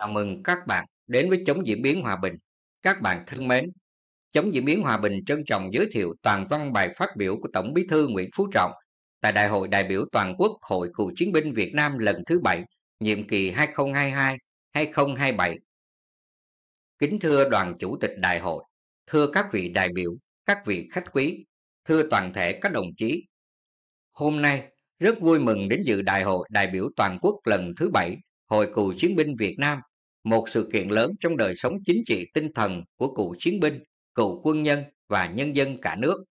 Chào mừng các bạn đến với Chống Diễn biến Hòa bình. Các bạn thân mến, Chống Diễn biến Hòa bình trân trọng giới thiệu toàn văn bài phát biểu của Tổng bí thư Nguyễn Phú Trọng tại Đại hội đại biểu toàn quốc Hội Cựu Chiến binh Việt Nam lần thứ 7, nhiệm kỳ 2022-2027. Kính thưa đoàn chủ tịch đại hội, thưa các vị đại biểu, các vị khách quý, thưa toàn thể các đồng chí. Hôm nay, rất vui mừng đến dự đại hội đại biểu toàn quốc lần thứ 7 Hội Cựu Chiến binh Việt Nam một sự kiện lớn trong đời sống chính trị tinh thần của cựu chiến binh, cựu quân nhân và nhân dân cả nước.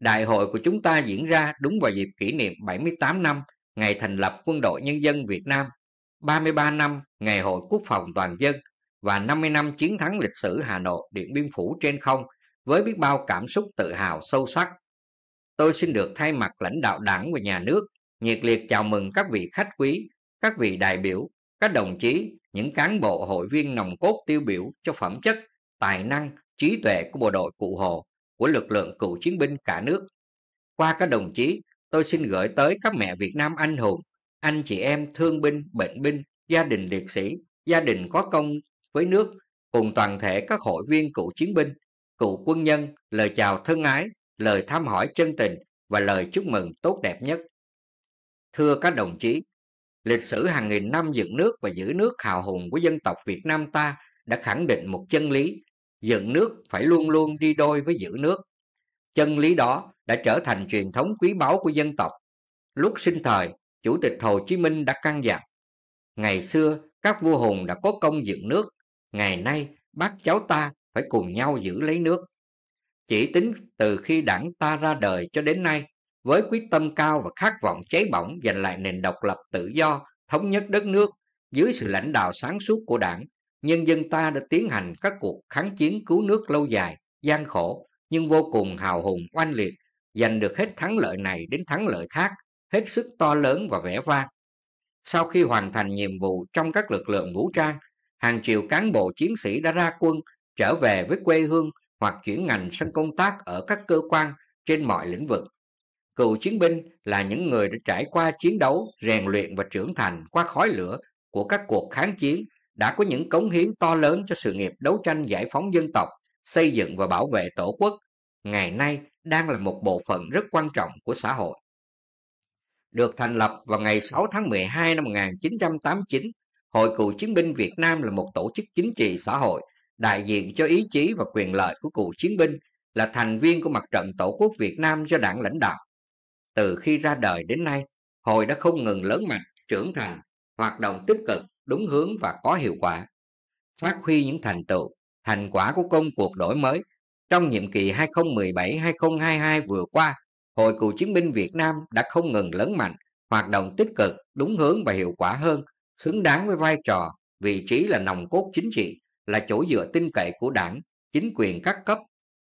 Đại hội của chúng ta diễn ra đúng vào dịp kỷ niệm 78 năm ngày thành lập Quân đội Nhân dân Việt Nam, 33 năm ngày Hội Quốc phòng Toàn dân và 50 năm chiến thắng lịch sử Hà Nội Điện Biên Phủ trên không với biết bao cảm xúc tự hào sâu sắc. Tôi xin được thay mặt lãnh đạo đảng và nhà nước nhiệt liệt chào mừng các vị khách quý, các vị đại biểu, các đồng chí những cán bộ hội viên nòng cốt tiêu biểu cho phẩm chất, tài năng, trí tuệ của bộ đội Cụ Hồ, của lực lượng cựu chiến binh cả nước. Qua các đồng chí, tôi xin gửi tới các mẹ Việt Nam anh hùng, anh chị em thương binh, bệnh binh, gia đình liệt sĩ, gia đình có công với nước, cùng toàn thể các hội viên cựu chiến binh, cựu quân nhân, lời chào thân ái, lời thăm hỏi chân tình và lời chúc mừng tốt đẹp nhất. Thưa các đồng chí, Lịch sử hàng nghìn năm dựng nước và giữ nước hào hùng của dân tộc Việt Nam ta đã khẳng định một chân lý, dựng nước phải luôn luôn đi đôi với giữ nước. Chân lý đó đã trở thành truyền thống quý báu của dân tộc. Lúc sinh thời, Chủ tịch Hồ Chí Minh đã căn dặn, ngày xưa các vua hùng đã có công dựng nước, ngày nay bác cháu ta phải cùng nhau giữ lấy nước. Chỉ tính từ khi đảng ta ra đời cho đến nay, với quyết tâm cao và khát vọng cháy bỏng giành lại nền độc lập tự do, thống nhất đất nước dưới sự lãnh đạo sáng suốt của đảng, nhân dân ta đã tiến hành các cuộc kháng chiến cứu nước lâu dài, gian khổ nhưng vô cùng hào hùng oanh liệt, giành được hết thắng lợi này đến thắng lợi khác, hết sức to lớn và vẻ vang. Sau khi hoàn thành nhiệm vụ trong các lực lượng vũ trang, hàng triệu cán bộ chiến sĩ đã ra quân trở về với quê hương hoặc chuyển ngành sang công tác ở các cơ quan trên mọi lĩnh vực cựu chiến binh là những người đã trải qua chiến đấu, rèn luyện và trưởng thành qua khói lửa của các cuộc kháng chiến, đã có những cống hiến to lớn cho sự nghiệp đấu tranh giải phóng dân tộc, xây dựng và bảo vệ tổ quốc, ngày nay đang là một bộ phận rất quan trọng của xã hội. Được thành lập vào ngày 6 tháng 12 năm 1989, Hội Cựu Chiến binh Việt Nam là một tổ chức chính trị xã hội đại diện cho ý chí và quyền lợi của cựu chiến binh là thành viên của mặt trận Tổ quốc Việt Nam do đảng lãnh đạo từ khi ra đời đến nay, hội đã không ngừng lớn mạnh, trưởng thành, hoạt động tích cực, đúng hướng và có hiệu quả. Phát huy những thành tựu, thành quả của công cuộc đổi mới trong nhiệm kỳ 2017-2022 vừa qua, Hội Cựu Chiến binh Việt Nam đã không ngừng lớn mạnh, hoạt động tích cực, đúng hướng và hiệu quả hơn, xứng đáng với vai trò, vị trí là nòng cốt chính trị, là chỗ dựa tin cậy của đảng, chính quyền các cấp,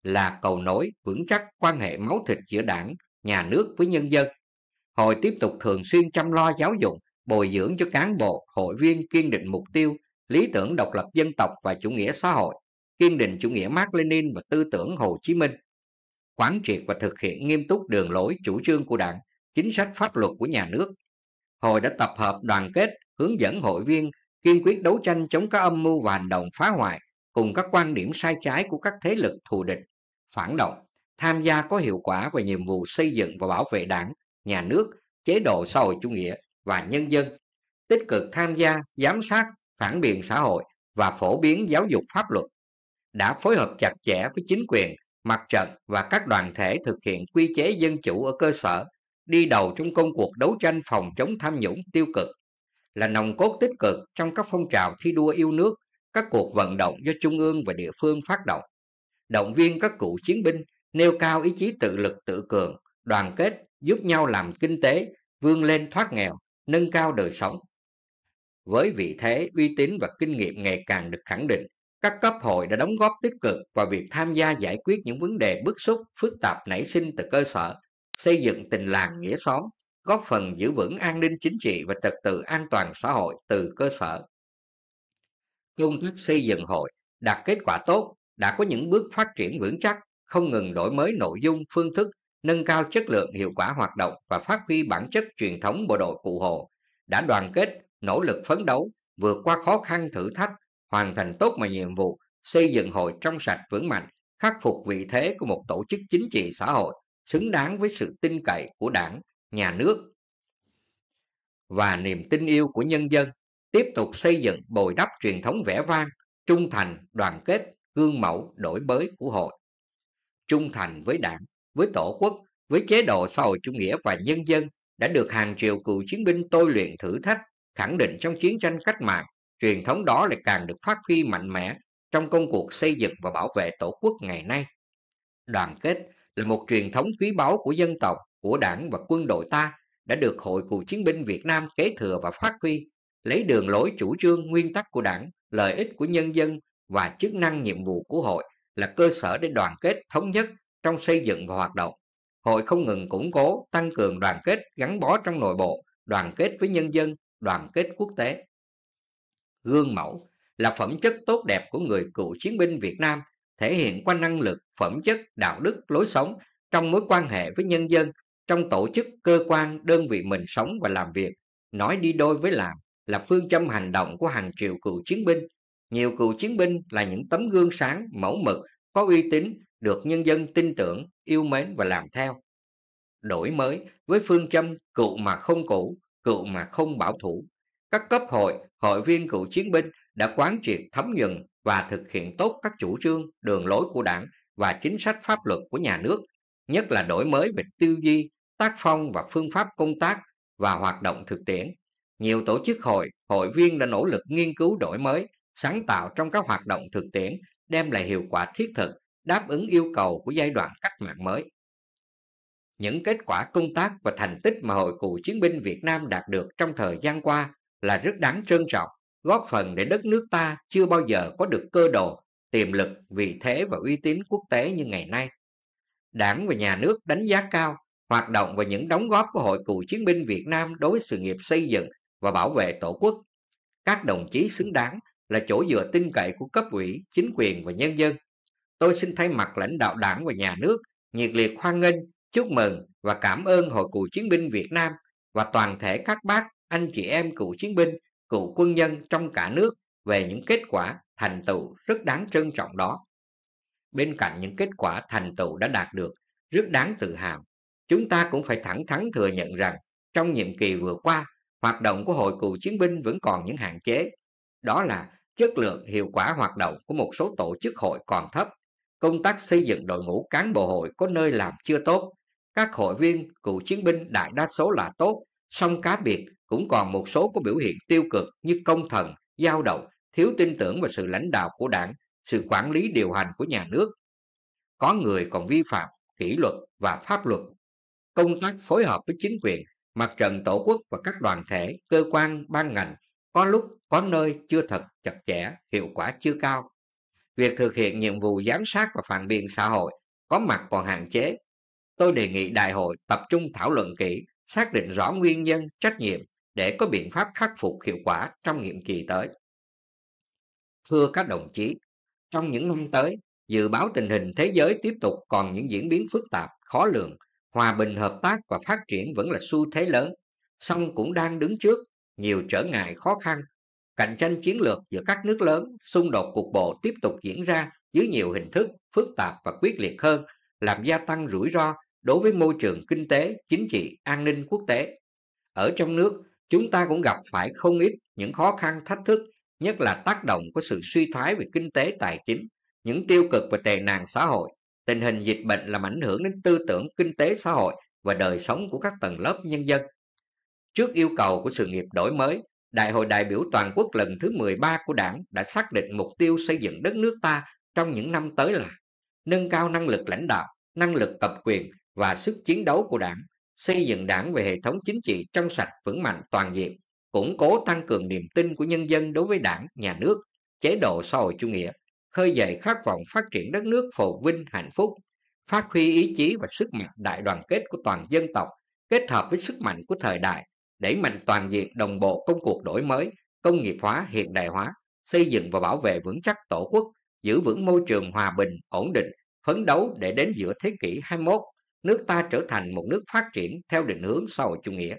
là cầu nối vững chắc quan hệ máu thịt giữa đảng, nhà nước với nhân dân hội tiếp tục thường xuyên chăm lo giáo dục bồi dưỡng cho cán bộ hội viên kiên định mục tiêu lý tưởng độc lập dân tộc và chủ nghĩa xã hội kiên định chủ nghĩa mark lenin và tư tưởng hồ chí minh quán triệt và thực hiện nghiêm túc đường lối chủ trương của đảng chính sách pháp luật của nhà nước hội đã tập hợp đoàn kết hướng dẫn hội viên kiên quyết đấu tranh chống các âm mưu và hành động phá hoại cùng các quan điểm sai trái của các thế lực thù địch phản động tham gia có hiệu quả vào nhiệm vụ xây dựng và bảo vệ đảng, nhà nước, chế độ xã hội chủ nghĩa và nhân dân, tích cực tham gia, giám sát, phản biện xã hội và phổ biến giáo dục pháp luật, đã phối hợp chặt chẽ với chính quyền, mặt trận và các đoàn thể thực hiện quy chế dân chủ ở cơ sở, đi đầu trong công cuộc đấu tranh phòng chống tham nhũng tiêu cực, là nòng cốt tích cực trong các phong trào thi đua yêu nước, các cuộc vận động do trung ương và địa phương phát động, động viên các cựu chiến binh nêu cao ý chí tự lực tự cường, đoàn kết, giúp nhau làm kinh tế, vươn lên thoát nghèo, nâng cao đời sống. Với vị thế, uy tín và kinh nghiệm ngày càng được khẳng định, các cấp hội đã đóng góp tích cực vào việc tham gia giải quyết những vấn đề bức xúc, phức tạp nảy sinh từ cơ sở, xây dựng tình làng nghĩa xóm, góp phần giữ vững an ninh chính trị và trật tự an toàn xã hội từ cơ sở. Công tác xây dựng hội đạt kết quả tốt, đã có những bước phát triển vững chắc, không ngừng đổi mới nội dung phương thức nâng cao chất lượng hiệu quả hoạt động và phát huy bản chất truyền thống bộ đội cụ hồ đã đoàn kết nỗ lực phấn đấu vượt qua khó khăn thử thách hoàn thành tốt mọi nhiệm vụ xây dựng hội trong sạch vững mạnh khắc phục vị thế của một tổ chức chính trị xã hội xứng đáng với sự tin cậy của đảng nhà nước và niềm tin yêu của nhân dân tiếp tục xây dựng bồi đắp truyền thống vẻ vang trung thành đoàn kết gương mẫu đổi mới của hội trung thành với đảng, với tổ quốc, với chế độ xã hội chủ nghĩa và nhân dân đã được hàng triệu cựu chiến binh tôi luyện thử thách, khẳng định trong chiến tranh cách mạng, truyền thống đó lại càng được phát huy mạnh mẽ trong công cuộc xây dựng và bảo vệ tổ quốc ngày nay. Đoàn kết là một truyền thống quý báu của dân tộc, của đảng và quân đội ta đã được Hội Cựu Chiến binh Việt Nam kế thừa và phát huy, lấy đường lối chủ trương nguyên tắc của đảng, lợi ích của nhân dân và chức năng nhiệm vụ của hội là cơ sở để đoàn kết thống nhất trong xây dựng và hoạt động. Hội không ngừng củng cố, tăng cường đoàn kết gắn bó trong nội bộ, đoàn kết với nhân dân, đoàn kết quốc tế. Gương mẫu là phẩm chất tốt đẹp của người cựu chiến binh Việt Nam, thể hiện qua năng lực, phẩm chất, đạo đức, lối sống trong mối quan hệ với nhân dân, trong tổ chức, cơ quan, đơn vị mình sống và làm việc. Nói đi đôi với làm là phương châm hành động của hàng triệu cựu chiến binh nhiều cựu chiến binh là những tấm gương sáng, mẫu mực, có uy tín, được nhân dân tin tưởng, yêu mến và làm theo. Đổi mới với phương châm cựu mà không cũ, cựu mà không bảo thủ. Các cấp hội, hội viên cựu chiến binh đã quán triệt thấm nhuận và thực hiện tốt các chủ trương, đường lối của đảng và chính sách pháp luật của nhà nước, nhất là đổi mới về tư duy, tác phong và phương pháp công tác và hoạt động thực tiễn. Nhiều tổ chức hội, hội viên đã nỗ lực nghiên cứu đổi mới, sáng tạo trong các hoạt động thực tiễn đem lại hiệu quả thiết thực, đáp ứng yêu cầu của giai đoạn cách mạng mới. Những kết quả công tác và thành tích mà Hội Cựu Chiến binh Việt Nam đạt được trong thời gian qua là rất đáng trân trọng, góp phần để đất nước ta chưa bao giờ có được cơ đồ, tiềm lực, vị thế và uy tín quốc tế như ngày nay. Đảng và nhà nước đánh giá cao hoạt động và những đóng góp của Hội Cựu Chiến binh Việt Nam đối với sự nghiệp xây dựng và bảo vệ Tổ quốc. Các đồng chí xứng đáng là chỗ dựa tin cậy của cấp ủy, chính quyền và nhân dân. Tôi xin thay mặt lãnh đạo đảng và nhà nước nhiệt liệt hoan nghênh, chúc mừng và cảm ơn Hội Cựu Chiến binh Việt Nam và toàn thể các bác, anh chị em cựu chiến binh, cựu quân nhân trong cả nước về những kết quả, thành tựu rất đáng trân trọng đó. Bên cạnh những kết quả thành tựu đã đạt được, rất đáng tự hào, chúng ta cũng phải thẳng thắn thừa nhận rằng trong nhiệm kỳ vừa qua, hoạt động của Hội Cựu Chiến binh vẫn còn những hạn chế. Đó là chất lượng hiệu quả hoạt động của một số tổ chức hội còn thấp, công tác xây dựng đội ngũ cán bộ hội có nơi làm chưa tốt, các hội viên cựu chiến binh đại đa số là tốt, song cá biệt cũng còn một số có biểu hiện tiêu cực như công thần, giao động, thiếu tin tưởng vào sự lãnh đạo của đảng, sự quản lý điều hành của nhà nước. Có người còn vi phạm kỷ luật và pháp luật. Công tác phối hợp với chính quyền, mặt trận tổ quốc và các đoàn thể, cơ quan, ban ngành có lúc có nơi chưa thật chặt chẽ, hiệu quả chưa cao. Việc thực hiện nhiệm vụ giám sát và phản biện xã hội có mặt còn hạn chế. Tôi đề nghị đại hội tập trung thảo luận kỹ, xác định rõ nguyên nhân, trách nhiệm để có biện pháp khắc phục hiệu quả trong nhiệm kỳ tới. Thưa các đồng chí, trong những năm tới, dự báo tình hình thế giới tiếp tục còn những diễn biến phức tạp, khó lường, hòa bình hợp tác và phát triển vẫn là xu thế lớn, song cũng đang đứng trước nhiều trở ngại khó khăn. Cạnh tranh chiến lược giữa các nước lớn, xung đột cục bộ tiếp tục diễn ra dưới nhiều hình thức phức tạp và quyết liệt hơn, làm gia tăng rủi ro đối với môi trường kinh tế, chính trị, an ninh quốc tế. Ở trong nước, chúng ta cũng gặp phải không ít những khó khăn thách thức, nhất là tác động của sự suy thoái về kinh tế tài chính, những tiêu cực và tệ nạn xã hội. Tình hình dịch bệnh làm ảnh hưởng đến tư tưởng kinh tế xã hội và đời sống của các tầng lớp nhân dân. Trước yêu cầu của sự nghiệp đổi mới, Đại hội đại biểu toàn quốc lần thứ 13 của đảng đã xác định mục tiêu xây dựng đất nước ta trong những năm tới là nâng cao năng lực lãnh đạo, năng lực tập quyền và sức chiến đấu của đảng, xây dựng đảng về hệ thống chính trị trong sạch vững mạnh toàn diện, củng cố tăng cường niềm tin của nhân dân đối với đảng, nhà nước, chế độ xã hội chủ nghĩa, khơi dậy khát vọng phát triển đất nước phồn vinh hạnh phúc, phát huy ý chí và sức mạnh đại đoàn kết của toàn dân tộc kết hợp với sức mạnh của thời đại để mạnh toàn diện đồng bộ công cuộc đổi mới, công nghiệp hóa hiện đại hóa, xây dựng và bảo vệ vững chắc tổ quốc, giữ vững môi trường hòa bình, ổn định, phấn đấu để đến giữa thế kỷ 21, nước ta trở thành một nước phát triển theo định hướng xã hội chủ nghĩa.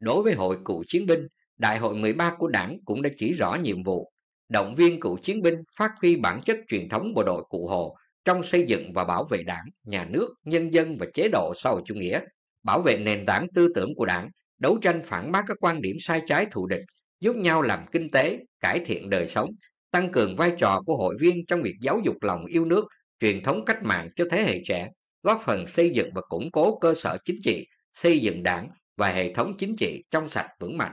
Đối với hội cựu chiến binh, Đại hội 13 của Đảng cũng đã chỉ rõ nhiệm vụ động viên cựu chiến binh phát huy bản chất truyền thống bộ đội cụ Hồ trong xây dựng và bảo vệ đảng, nhà nước, nhân dân và chế độ xã hội chủ nghĩa, bảo vệ nền tảng tư tưởng của đảng, đấu tranh phản bác các quan điểm sai trái thù địch, giúp nhau làm kinh tế, cải thiện đời sống, tăng cường vai trò của hội viên trong việc giáo dục lòng yêu nước, truyền thống cách mạng cho thế hệ trẻ, góp phần xây dựng và củng cố cơ sở chính trị, xây dựng đảng và hệ thống chính trị trong sạch vững mạnh.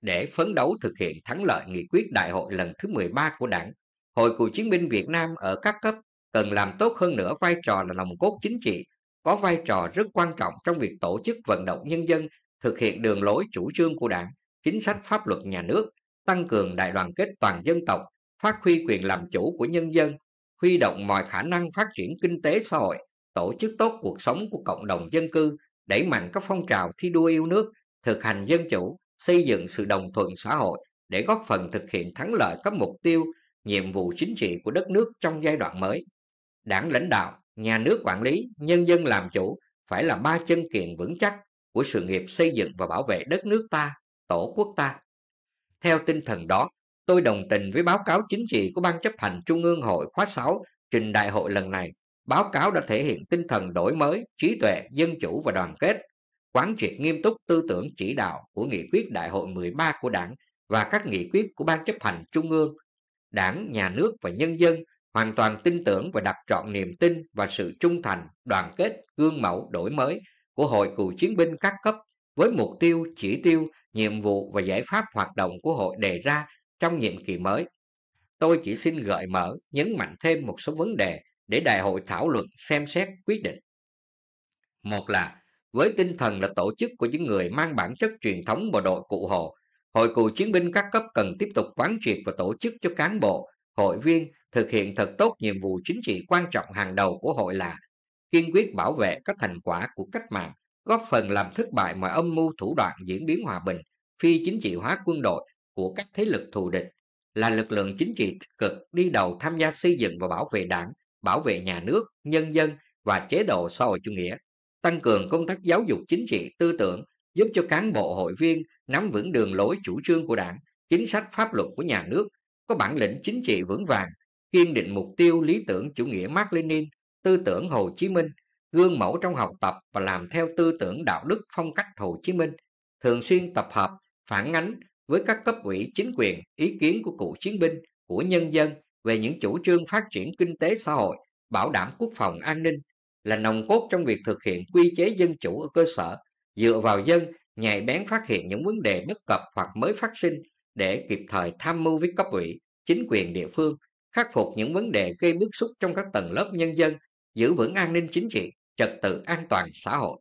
Để phấn đấu thực hiện thắng lợi nghị quyết đại hội lần thứ 13 của đảng, Hội Cựu Chiến binh Việt Nam ở các cấp cần làm tốt hơn nữa vai trò là lòng cốt chính trị có vai trò rất quan trọng trong việc tổ chức vận động nhân dân thực hiện đường lối chủ trương của đảng, chính sách pháp luật nhà nước, tăng cường đại đoàn kết toàn dân tộc, phát huy quyền làm chủ của nhân dân, huy động mọi khả năng phát triển kinh tế xã hội, tổ chức tốt cuộc sống của cộng đồng dân cư, đẩy mạnh các phong trào thi đua yêu nước, thực hành dân chủ, xây dựng sự đồng thuận xã hội để góp phần thực hiện thắng lợi các mục tiêu, nhiệm vụ chính trị của đất nước trong giai đoạn mới. Đảng lãnh đạo nhà nước quản lý, nhân dân làm chủ phải là ba chân kiện vững chắc của sự nghiệp xây dựng và bảo vệ đất nước ta, tổ quốc ta. Theo tinh thần đó, tôi đồng tình với báo cáo chính trị của Ban chấp hành Trung ương Hội khóa 6 trình đại hội lần này. Báo cáo đã thể hiện tinh thần đổi mới, trí tuệ, dân chủ và đoàn kết, quán triệt nghiêm túc tư tưởng chỉ đạo của nghị quyết đại hội 13 của đảng và các nghị quyết của Ban chấp hành Trung ương. Đảng, nhà nước và nhân dân hoàn toàn tin tưởng và đặt trọn niềm tin và sự trung thành, đoàn kết, gương mẫu đổi mới của Hội Cựu Chiến binh các cấp với mục tiêu, chỉ tiêu, nhiệm vụ và giải pháp hoạt động của hội đề ra trong nhiệm kỳ mới. Tôi chỉ xin gợi mở, nhấn mạnh thêm một số vấn đề để đại hội thảo luận xem xét quyết định. Một là, với tinh thần là tổ chức của những người mang bản chất truyền thống bộ đội cụ hồ, Hội cựu chiến binh các cấp cần tiếp tục quán triệt và tổ chức cho cán bộ, hội viên thực hiện thật tốt nhiệm vụ chính trị quan trọng hàng đầu của hội là kiên quyết bảo vệ các thành quả của cách mạng, góp phần làm thất bại mọi âm mưu thủ đoạn diễn biến hòa bình, phi chính trị hóa quân đội của các thế lực thù địch, là lực lượng chính trị tích cực đi đầu tham gia xây dựng và bảo vệ đảng, bảo vệ nhà nước, nhân dân và chế độ xã hội chủ nghĩa, tăng cường công tác giáo dục chính trị tư tưởng, giúp cho cán bộ hội viên nắm vững đường lối chủ trương của đảng, chính sách pháp luật của nhà nước, có bản lĩnh chính trị vững vàng, kiên định mục tiêu lý tưởng chủ nghĩa Mark Lenin, tư tưởng Hồ Chí Minh, gương mẫu trong học tập và làm theo tư tưởng đạo đức phong cách Hồ Chí Minh, thường xuyên tập hợp, phản ánh với các cấp ủy chính quyền ý kiến của cựu chiến binh, của nhân dân về những chủ trương phát triển kinh tế xã hội, bảo đảm quốc phòng an ninh, là nòng cốt trong việc thực hiện quy chế dân chủ ở cơ sở, dựa vào dân, nhạy bén phát hiện những vấn đề bất cập hoặc mới phát sinh để kịp thời tham mưu với cấp ủy, chính quyền địa phương khắc phục những vấn đề gây bức xúc trong các tầng lớp nhân dân, giữ vững an ninh chính trị, trật tự an toàn xã hội.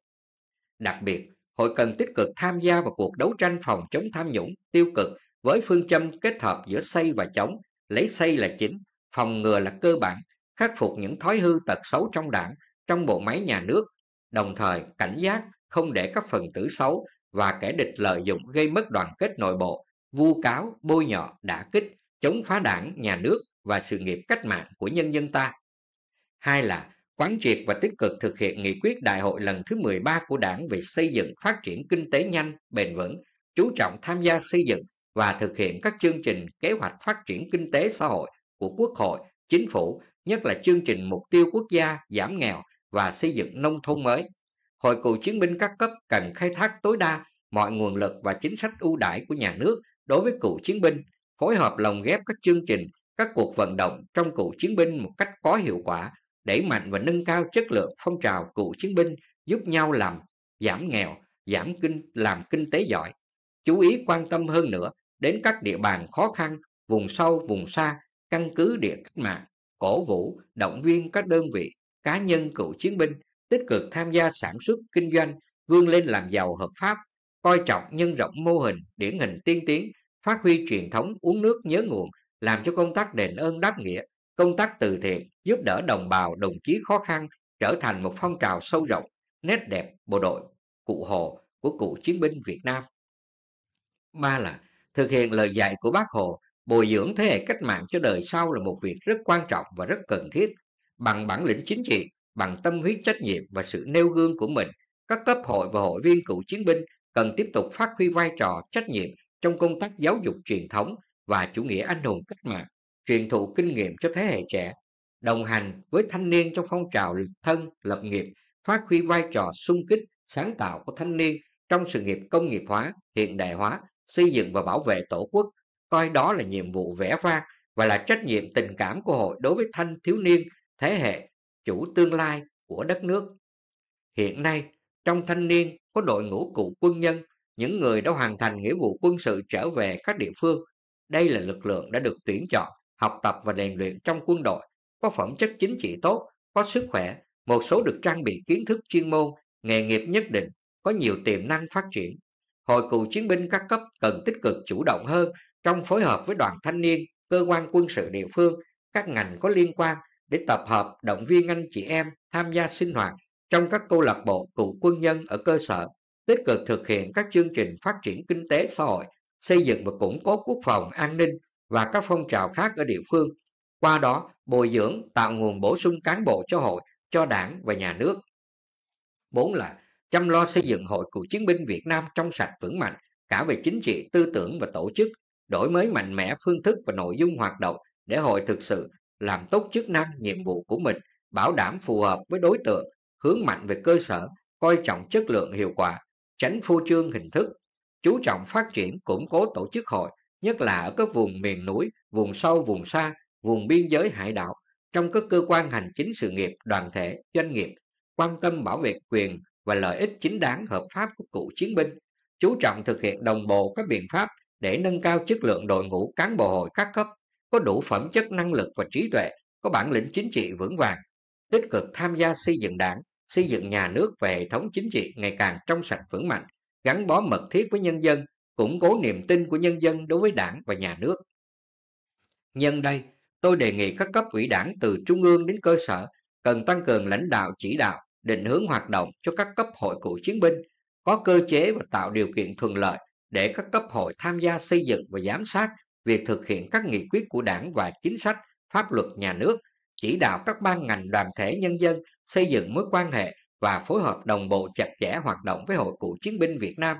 Đặc biệt, hội cần tích cực tham gia vào cuộc đấu tranh phòng chống tham nhũng, tiêu cực với phương châm kết hợp giữa xây và chống, lấy xây là chính, phòng ngừa là cơ bản, khắc phục những thói hư tật xấu trong đảng, trong bộ máy nhà nước, đồng thời cảnh giác không để các phần tử xấu và kẻ địch lợi dụng gây mất đoàn kết nội bộ, vu cáo, bôi nhọ, đả kích, chống phá đảng, nhà nước, và sự nghiệp cách mạng của nhân dân ta. Hai là quán triệt và tích cực thực hiện nghị quyết đại hội lần thứ 13 của Đảng về xây dựng phát triển kinh tế nhanh, bền vững, chú trọng tham gia xây dựng và thực hiện các chương trình kế hoạch phát triển kinh tế xã hội của Quốc hội, chính phủ, nhất là chương trình mục tiêu quốc gia giảm nghèo và xây dựng nông thôn mới. Hội cựu chiến binh các cấp cần khai thác tối đa mọi nguồn lực và chính sách ưu đãi của nhà nước đối với cựu chiến binh, phối hợp lồng ghép các chương trình các cuộc vận động trong cựu chiến binh một cách có hiệu quả, đẩy mạnh và nâng cao chất lượng phong trào cựu chiến binh giúp nhau làm giảm nghèo, giảm kinh làm kinh tế giỏi. Chú ý quan tâm hơn nữa đến các địa bàn khó khăn, vùng sâu, vùng xa, căn cứ địa cách mạng, cổ vũ, động viên các đơn vị, cá nhân cựu chiến binh tích cực tham gia sản xuất kinh doanh, vươn lên làm giàu hợp pháp, coi trọng nhân rộng mô hình điển hình tiên tiến, phát huy truyền thống uống nước nhớ nguồn làm cho công tác đền ơn đáp nghĩa, công tác từ thiện, giúp đỡ đồng bào đồng chí khó khăn trở thành một phong trào sâu rộng, nét đẹp bộ đội, cụ Hồ của cụ chiến binh Việt Nam. Ba là thực hiện lời dạy của bác Hồ, bồi dưỡng thế hệ cách mạng cho đời sau là một việc rất quan trọng và rất cần thiết. Bằng bản lĩnh chính trị, bằng tâm huyết trách nhiệm và sự nêu gương của mình, các cấp hội và hội viên cựu chiến binh cần tiếp tục phát huy vai trò trách nhiệm trong công tác giáo dục truyền thống và chủ nghĩa anh hùng cách mạng, truyền thụ kinh nghiệm cho thế hệ trẻ, đồng hành với thanh niên trong phong trào lập thân, lập nghiệp, phát huy vai trò sung kích, sáng tạo của thanh niên trong sự nghiệp công nghiệp hóa, hiện đại hóa, xây dựng và bảo vệ tổ quốc, coi đó là nhiệm vụ vẻ vang và là trách nhiệm tình cảm của hội đối với thanh thiếu niên, thế hệ, chủ tương lai của đất nước. Hiện nay, trong thanh niên có đội ngũ cựu quân nhân, những người đã hoàn thành nghĩa vụ quân sự trở về các địa phương đây là lực lượng đã được tuyển chọn, học tập và rèn luyện trong quân đội, có phẩm chất chính trị tốt, có sức khỏe, một số được trang bị kiến thức chuyên môn, nghề nghiệp nhất định, có nhiều tiềm năng phát triển. Hội cựu chiến binh các cấp cần tích cực chủ động hơn trong phối hợp với đoàn thanh niên, cơ quan quân sự địa phương, các ngành có liên quan để tập hợp động viên anh chị em tham gia sinh hoạt trong các câu lạc bộ cựu quân nhân ở cơ sở, tích cực thực hiện các chương trình phát triển kinh tế xã hội xây dựng và củng cố quốc phòng, an ninh và các phong trào khác ở địa phương. Qua đó, bồi dưỡng, tạo nguồn bổ sung cán bộ cho hội, cho đảng và nhà nước. Bốn là chăm lo xây dựng hội cựu chiến binh Việt Nam trong sạch vững mạnh, cả về chính trị, tư tưởng và tổ chức, đổi mới mạnh mẽ phương thức và nội dung hoạt động để hội thực sự làm tốt chức năng, nhiệm vụ của mình, bảo đảm phù hợp với đối tượng, hướng mạnh về cơ sở, coi trọng chất lượng hiệu quả, tránh phô trương hình thức, chú trọng phát triển củng cố tổ chức hội, nhất là ở các vùng miền núi, vùng sâu, vùng xa, vùng biên giới hải đảo, trong các cơ quan hành chính sự nghiệp, đoàn thể, doanh nghiệp, quan tâm bảo vệ quyền và lợi ích chính đáng hợp pháp của cựu chiến binh, chú trọng thực hiện đồng bộ các biện pháp để nâng cao chất lượng đội ngũ cán bộ hội các cấp, có đủ phẩm chất năng lực và trí tuệ, có bản lĩnh chính trị vững vàng, tích cực tham gia xây dựng đảng, xây dựng nhà nước về hệ thống chính trị ngày càng trong sạch vững mạnh, gắn bó mật thiết với nhân dân, củng cố niềm tin của nhân dân đối với đảng và nhà nước. Nhân đây, tôi đề nghị các cấp ủy đảng từ trung ương đến cơ sở cần tăng cường lãnh đạo chỉ đạo, định hướng hoạt động cho các cấp hội cựu chiến binh, có cơ chế và tạo điều kiện thuận lợi để các cấp hội tham gia xây dựng và giám sát việc thực hiện các nghị quyết của đảng và chính sách, pháp luật nhà nước, chỉ đạo các ban ngành đoàn thể nhân dân xây dựng mối quan hệ và phối hợp đồng bộ chặt chẽ hoạt động với Hội Cựu Chiến binh Việt Nam,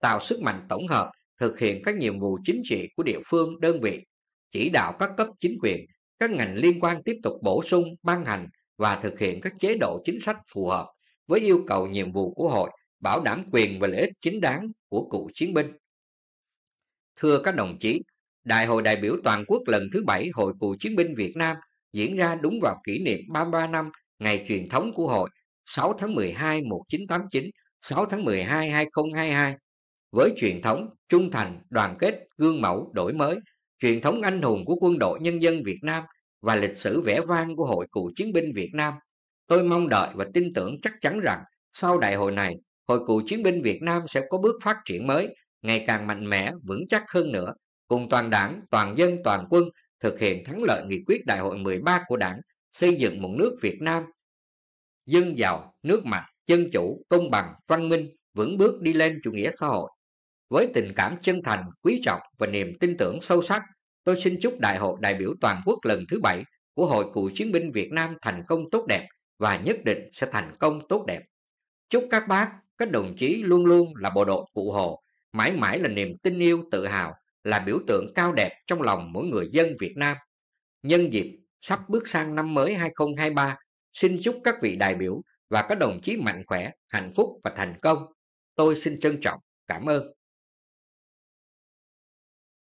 tạo sức mạnh tổng hợp, thực hiện các nhiệm vụ chính trị của địa phương, đơn vị, chỉ đạo các cấp chính quyền, các ngành liên quan tiếp tục bổ sung, ban hành và thực hiện các chế độ chính sách phù hợp với yêu cầu nhiệm vụ của hội, bảo đảm quyền và lợi ích chính đáng của cựu chiến binh. Thưa các đồng chí, Đại hội đại biểu toàn quốc lần thứ bảy Hội Cựu Chiến binh Việt Nam diễn ra đúng vào kỷ niệm 33 năm ngày truyền thống của hội 6 tháng 12 1989, 6 tháng 12 2022 với truyền thống trung thành, đoàn kết, gương mẫu, đổi mới, truyền thống anh hùng của quân đội nhân dân Việt Nam và lịch sử vẻ vang của Hội Cựu Chiến binh Việt Nam. Tôi mong đợi và tin tưởng chắc chắn rằng sau đại hội này, Hội Cựu Chiến binh Việt Nam sẽ có bước phát triển mới, ngày càng mạnh mẽ, vững chắc hơn nữa, cùng toàn đảng, toàn dân, toàn quân thực hiện thắng lợi nghị quyết đại hội 13 của đảng, xây dựng một nước Việt Nam dân giàu nước mạnh dân chủ công bằng văn minh vững bước đi lên chủ nghĩa xã hội với tình cảm chân thành quý trọng và niềm tin tưởng sâu sắc tôi xin chúc đại hội đại biểu toàn quốc lần thứ bảy của hội cựu chiến binh việt nam thành công tốt đẹp và nhất định sẽ thành công tốt đẹp chúc các bác các đồng chí luôn luôn là bộ đội cụ hồ mãi mãi là niềm tin yêu tự hào là biểu tượng cao đẹp trong lòng mỗi người dân Việt Nam. Nhân dịp sắp bước sang năm mới 2023, Xin chúc các vị đại biểu và các đồng chí mạnh khỏe, hạnh phúc và thành công. Tôi xin trân trọng cảm ơn.